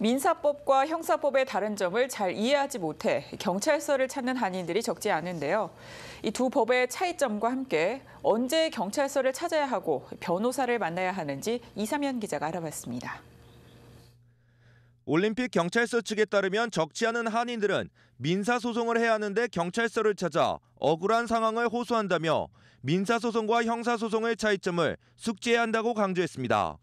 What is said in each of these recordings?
민사법과 형사법의 다른 점을 잘 이해하지 못해 경찰서를 찾는 한인들이 적지 않은데요. 이 두 법의 차이점과 함께 언제 경찰서를 찾아야 하고 변호사를 만나야 하는지 이삼현 기자가 알아봤습니다. 올림픽 경찰서 측에 따르면 적지 않은 한인들은 민사소송을 해야 하는데 경찰서를 찾아 억울한 상황을 호소한다며 민사소송과 형사소송의 차이점을 숙지해야 한다고 강조했습니다.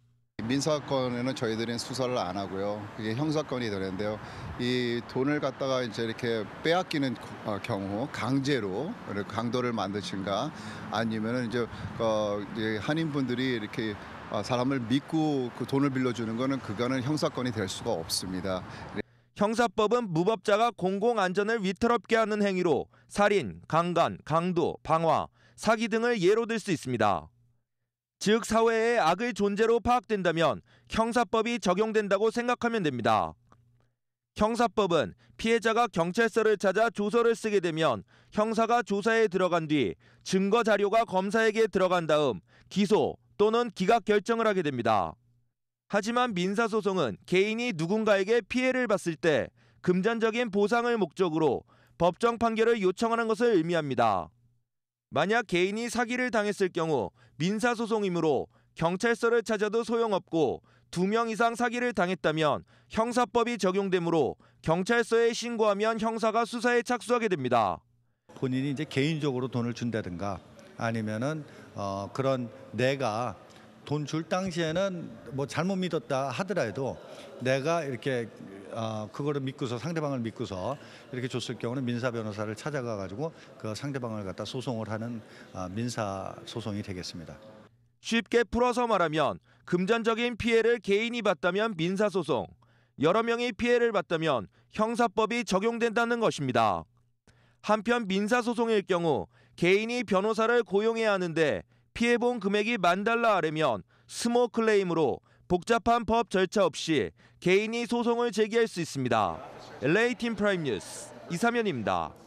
민사건에는 저희들은 수사를 안 하고요. 그게 형사건이 되는데요. 이 돈을 갖다가 이제 이렇게 빼앗기는 어, 경우 강제로 강도를 만드신가 아니면은 이제 어 한인 분들이 이렇게 어, 사람을 믿고 그 돈을 빌려주는 거는 그거는 형사건이 될 수가 없습니다. 형사법은 무법자가 공공 안전을 위태롭게 하는 행위로 살인, 강간, 강도, 방화, 사기 등을 예로 들 수 있습니다. 즉 사회의 악의 존재로 파악된다면 형사법이 적용된다고 생각하면 됩니다. 형사법은 피해자가 경찰서를 찾아 조서를 쓰게 되면 형사가 조사에 들어간 뒤 증거 자료가 검사에게 들어간 다음 기소 또는 기각 결정을 하게 됩니다. 하지만 민사소송은 개인이 누군가에게 피해를 봤을 때 금전적인 보상을 목적으로 법정 판결을 요청하는 것을 의미합니다. 만약 개인이 사기를 당했을 경우 민사소송이므로 경찰서를 찾아도 소용없고 두 명 이상 사기를 당했다면 형사법이 적용되므로 경찰서에 신고하면 형사가 수사에 착수하게 됩니다. 본인이 이제 개인적으로 돈을 준다든가 아니면은 어, 그런 내가 돈줄 당시에는 뭐 잘못 믿었다 하더라도 내가 이렇게 어, 그거를 믿고서 상대방을 믿고서 이렇게 줬을 경우는 민사 변호사를 찾아가 가지고 그 상대방을 갖다 소송을 하는 어, 민사 소송이 되겠습니다. 쉽게 풀어서 말하면 금전적인 피해를 개인이 받다면 민사 소송, 여러 명이 피해를 받다면 형사법이 적용된다는 것입니다. 한편 민사 소송일 경우 개인이 변호사를 고용해야 하는데 피해본 금액이 만 달러 아래면 스모 클레임으로 복잡한 법 절차 없이 개인이 소송을 제기할 수 있습니다. LA 팀 프라임 뉴스 이삼현입니다.